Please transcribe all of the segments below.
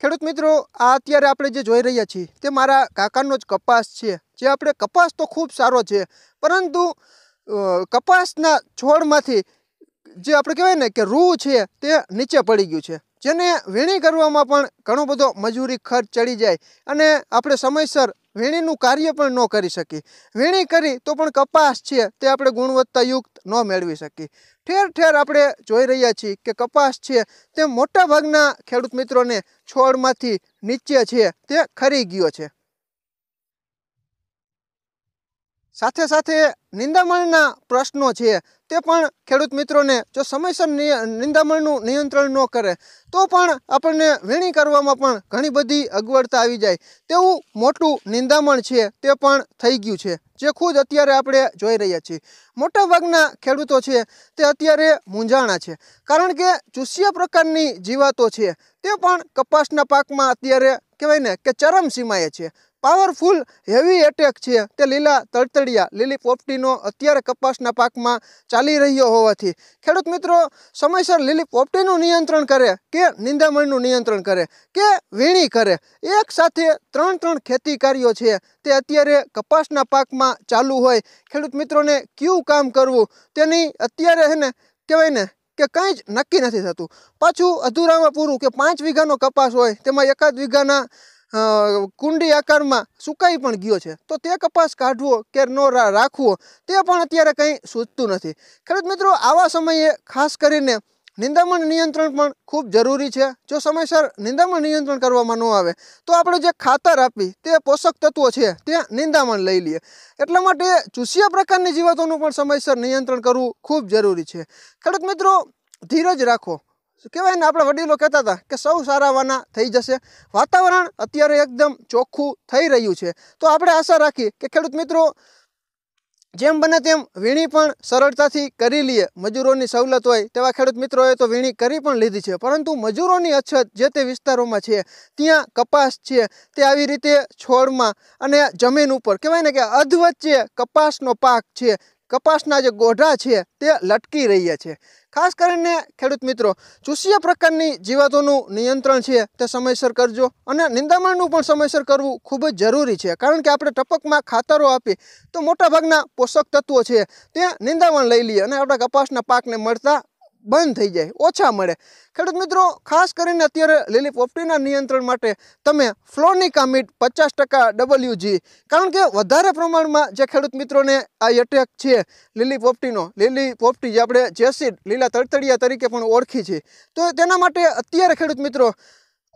ખેડૂત મિત્રો આ અત્યારે આપણે જે જોઈ રહ્યા છીએ તે મારા કાકાનો જ કપાસ છે જે આપણે કપાસ તો ખૂબ સારો છે પરંતુ કપાસના છોડમાંથી જે આપણે કહેવાય ને કે રૂ છે તે નીચે પડી ગયું છે જેને વીણી કરવામાં પણ ઘણો બધો મજૂરી ખર્ચ ચડી જાય અને આપણે સમયસર વીણીનું કાર્ય પણ ન કરી શકી વીણી કરી તો પણ કપાસ છે તે આપણે ગુણવત્તાયુક્ત ન મેળવી શકી ઠેર ઠેર આપણે જોઈ રહ્યા છીએ કે કપાસ છે તે મોટાભાગના ખેડૂત મિત્રોને છોડમાંથી નીચે છે તે ખરી ગયો છે સાથે સાથે નિંદામણના પ્રશ્નો છે તે પણ ખેડૂત મિત્રોને જો સમયસર નિંદામણનું નિયંત્રણ ન કરે તો પણ આપણને વીણી કરવામાં પણ ઘણી બધી અગવડતા આવી જાય તેવું મોટું નિંદામણ છે તે પણ થઈ ગયું છે જે ખુદ અત્યારે આપણે જોઈ રહ્યા છીએ મોટાભાગના ખેડૂતો છે તે અત્યારે મૂંઝાણા છે કારણ કે ચૂસ્ય પ્રકારની જીવાતો છે તે પણ કપાસના પાકમાં અત્યારે કહેવાય ને કે ચરમસીમાએ છે પાવરફુલ હેવી એટેક છે તે લીલા તળતળિયા લીલી પોપટીનો અત્યારે કપાસના પાકમાં ચાલી રહ્યો હોવાથી ખેડૂત મિત્રો સમયસર લીલી પોપટીનું નિયંત્રણ કરે કે નિંદામણનું નિયંત્રણ કરે કે વીણી કરે એક સાથે ત્રણ ત્રણ ખેતી કાર્યો છે તે અત્યારે કપાસના પાકમાં ચાલુ હોય ખેડૂત મિત્રોને કયું કામ કરવું તેની અત્યારે હે ને કહેવાય ને કે કંઈ જ નક્કી નથી થતું પાછું અધૂરામાં પૂરું કે પાંચ વીઘાનો કપાસ હોય તેમાં એકાદ વીઘાના કુંડી આકારમાં સુકાઈ પણ ગયો છે તો તે કપાસ કાઢવો કે ન રાખવો તે પણ અત્યારે કંઈ સૂચતું નથી ખેડૂત મિત્રો આવા સમયે ખાસ કરીને નિંદામણ નિયંત્રણ પણ ખૂબ જરૂરી છે જો સમયસર નિંદામણ નિયંત્રણ કરવામાં ન આવે તો આપણે જે ખાતર આપી તે પોષક તત્વો છે તે નિંદામણ લઈ લઈએ એટલા માટે ચૂસિયા પ્રકારની જીવતોનું પણ સમયસર નિયંત્રણ કરવું ખૂબ જરૂરી છે ખેડૂત મિત્રો ધીરજ રાખો શું કહેવાય ને આપણે વડીલો કહેતા હતા કે સૌ સારા વાના થઈ જશે વાતાવરણ અત્યારે એકદમ ચોખ્ખું થઈ રહ્યું છે તો આપણે આશા રાખીએ કે ખેડૂત મિત્રો જેમ બને તેમ વીણી પણ સરળતાથી કરી લઈએ મજૂરોની સવલત હોય તેવા ખેડૂત મિત્રોએ તો વીણી કરી પણ લીધી છે પરંતુ મજૂરોની અછત જે તે વિસ્તારોમાં છે ત્યાં કપાસ છે તે આવી રીતે છોડમાં અને જમીન ઉપર કહેવાય ને કે અધવચ્ચે કપાસનો પાક છે કપાસના જે ગોઢા છે તે લટકી રહ્યા છે ખાસ કરીને ખેડૂત મિત્રો ચૂસ્ય પ્રકારની જીવાતોનું નિયંત્રણ છે તે સમયસર કરજો અને નિંદામણનું પણ સમયસર કરવું ખૂબ જ જરૂરી છે કારણ કે આપણે ટપકમાં ખાતરો આપી તો મોટાભાગના પોષક તત્વો છે તે નિંદામણ લઈ લઈએ અને આપણા કપાસના પાકને મળતા બંધ થઈ જાય ઓછા મળે ખેડૂત મિત્રો ખાસ કરીને અત્યારે લીલી પોપટીના નિયંત્રણ માટે તમે ફ્લોનિકામિડ પચાસ ટકા ડબલ્યુજી કારણ કે વધારે પ્રમાણમાં જે ખેડૂત મિત્રોને આ એટેક છે લીલી પોપટીનો લીલી પોપટી જે આપણે જેસીડ લીલા તડતડિયા તરીકે પણ ઓળખી છે તો તેના માટે અત્યારે ખેડૂત મિત્રો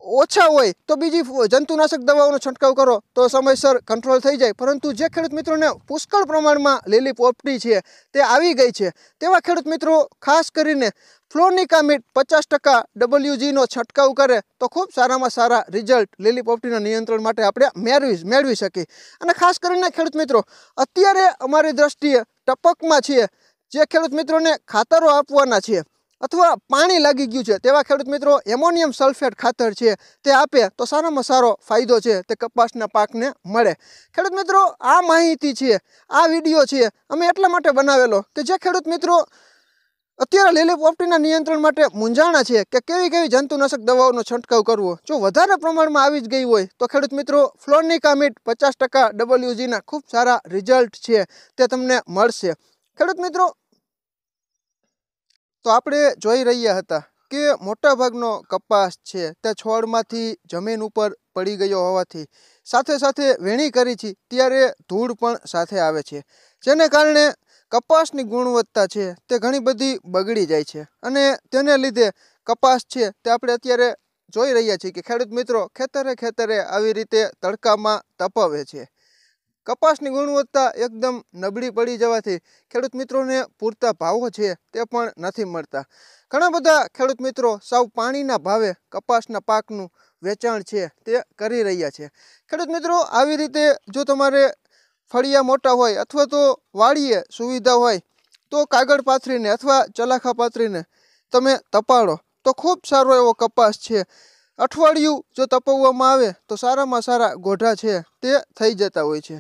ઓછા હોય તો બીજી જંતુનાશક દવાઓનો છંટકાવ કરો તો સમયસર કંટ્રોલ થઈ જાય પરંતુ જે ખેડૂત મિત્રોને પુષ્કળ પ્રમાણમાં લીલી પોપટી છે તે આવી ગઈ છે તેવા ખેડૂત મિત્રો ખાસ કરીને ફ્લોનિકામિટ પચાસ ટકા ડબલ્યુજીનો છંટકાવ કરે તો ખૂબ સારામાં સારા રિઝલ્ટ લીલી પોપટીના નિયંત્રણ માટે આપણે મેળવી મેળવી શકીએ અને ખાસ કરીને ખેડૂત મિત્રો અત્યારે અમારી દ્રષ્ટિએ ટપકમાં છીએ જે ખેડૂત મિત્રોને ખાતરો આપવાના છીએ અથવા પાણી લાગી ગયું છે તેવા ખેડૂત મિત્રો એમોનિયમ સલ્ફેટ ખાતર છે તે આપે તો સારામાં સારો ફાયદો છે તે કપાસના પાકને મળે ખેડૂત મિત્રો આ માહિતી છે આ વિડીયો છે અમે એટલા માટે બનાવેલો કે જે ખેડૂત મિત્રો અત્યારે લીલી પોપટીના નિયંત્રણ માટે મૂંઝાણા છે કે કેવી કેવી જંતુનાશક દવાઓનો છંટકાવ કરવો જો વધારે પ્રમાણમાં આવી જ ગઈ હોય તો ખેડૂત મિત્રો ફ્લોનિકામિટ પચાસ ટકા ડબલ્યુજીના ખૂબ સારા રિઝલ્ટ છે તે તમને મળશે ખેડૂત મિત્રો તો આપણે જોઈ રહ્યા હતા કે મોટાભાગનો કપાસ છે તે છોડમાંથી જમીન ઉપર પડી ગયો હોવાથી સાથે સાથે વેણી કરી છે ત્યારે ધૂળ પણ સાથે આવે છે જેને કારણે કપાસની ગુણવત્તા છે તે ઘણી બધી બગડી જાય છે અને તેને લીધે કપાસ છે તે આપણે અત્યારે જોઈ રહ્યા છીએ કે ખેડૂત મિત્રો ખેતરે ખેતરે આવી રીતે તડકામાં તપાવે છે કપાસની ગુણવત્તા એકદમ નબળી પડી જવાથી ખેડૂત મિત્રોને પૂરતા ભાવો છે તે પણ નથી મળતા ઘણા બધા ખેડૂત મિત્રો સાવ પાણીના ભાવે કપાસના પાકનું વેચાણ છે તે કરી રહ્યા છે ખેડૂત મિત્રો આવી રીતે જો તમારે ફળિયા મોટા હોય અથવા તો વાડીએ સુવિધા હોય તો કાગળ પાથરીને અથવા ચલાખા પાથરીને તમે તપાડો તો ખૂબ સારો એવો કપાસ છે અઠવાડિયું જો તપવવામાં આવે તો સારામાં સારા ગોઢા છે તે થઈ જતા હોય છે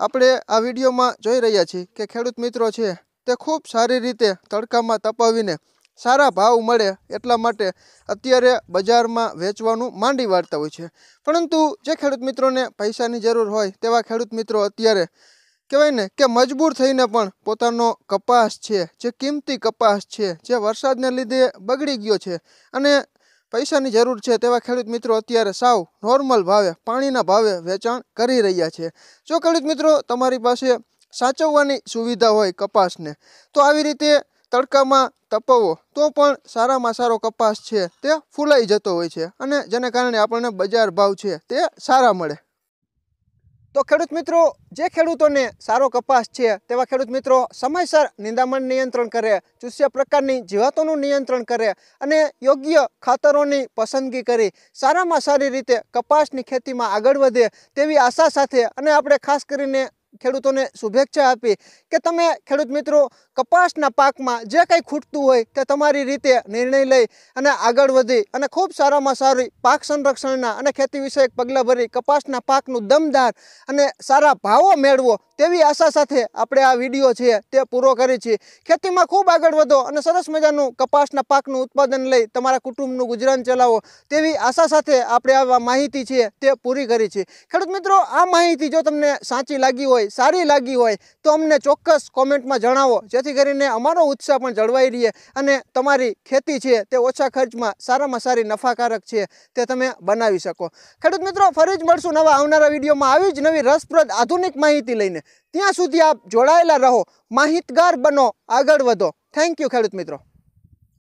આપણે આ વિડીયોમાં જોઈ રહ્યા છીએ કે ખેડૂત મિત્રો છે તે ખૂબ સારી રીતે તડકામાં તપાવીને સારા ભાવ મળે એટલા માટે અત્યારે બજારમાં વેચવાનું માંડી વાળતા હોય છે પરંતુ જે ખેડૂત મિત્રોને પૈસાની જરૂર હોય તેવા ખેડૂત મિત્રો અત્યારે કહેવાય ને કે મજબૂર થઈને પણ પોતાનો કપાસ છે જે કિંમતી કપાસ છે જે વરસાદને લીધે બગડી ગયો છે અને પૈસાની જરૂર છે તેવા ખેડૂત મિત્રો અત્યારે સાવ નોર્મલ ભાવે પાણીના ભાવે વેચાણ કરી રહ્યા છે જો ખેડૂત મિત્રો તમારી પાસે સાચવવાની સુવિધા હોય કપાસને તો આવી રીતે તડકામાં તપવો તો પણ સારામાં સારો કપાસ છે તે ફૂલાઈ જતો હોય છે અને જેને કારણે આપણને બજાર ભાવ છે તે સારા મળે તો ખેડૂત મિત્રો જે ખેડૂતોને સારો કપાસ છે તેવા ખેડૂત મિત્રો સમયસર નિંદામણ નિયંત્રણ કરે ચૂસ્ય પ્રકારની જીવાતોનું નિયંત્રણ કરે અને યોગ્ય ખાતરોની પસંદગી કરી સારામાં સારી રીતે કપાસની ખેતીમાં આગળ વધે તેવી આશા સાથે અને આપણે ખાસ કરીને ખેડૂતોને શુભેચ્છા આપી કે તમે ખેડૂત મિત્રો કપાસના પાકમાં જે કંઈ ખૂટતું હોય તે તમારી રીતે નિર્ણય લઈ અને આગળ વધી અને ખૂબ સારામાં સારી પાક સંરક્ષણના અને ખેતી વિષયક પગલાં ભરી કપાસના પાકનું દમદાર અને સારા ભાવો મેળવો તેવી આશા સાથે આપણે આ વિડીયો છે તે પૂરો કરી છીએ ખેતીમાં ખૂબ આગળ વધો અને સરસ મજાનું કપાસના પાકનું ઉત્પાદન લઈ તમારા કુટુંબનું ગુજરાન ચલાવો તેવી આશા સાથે આપણે આ માહિતી છે તે પૂરી કરી છે ખેડૂત મિત્રો આ માહિતી જો તમને સાચી લાગી હોય સારી લાગી હોય તો અમને ચોક્કસ કોમેન્ટમાં જણાવો જેથી કરીને અમારો ઉત્સાહ પણ જળવાઈ રહે અને તમારી ખેતી છે તે ઓછા ખર્ચમાં સારામાં સારી નફાકારક છે તે તમે બનાવી શકો ખેડૂત મિત્રો ફરી જ મળશું નવા આવનારા વિડીયોમાં આવી જ નવી રસપ્રદ આધુનિક માહિતી લઈને ત્યાં સુધી આપ જોડાયેલા રહો માહિતગાર બનો આગળ વધો થેન્ક યુ ખેડૂત મિત્રો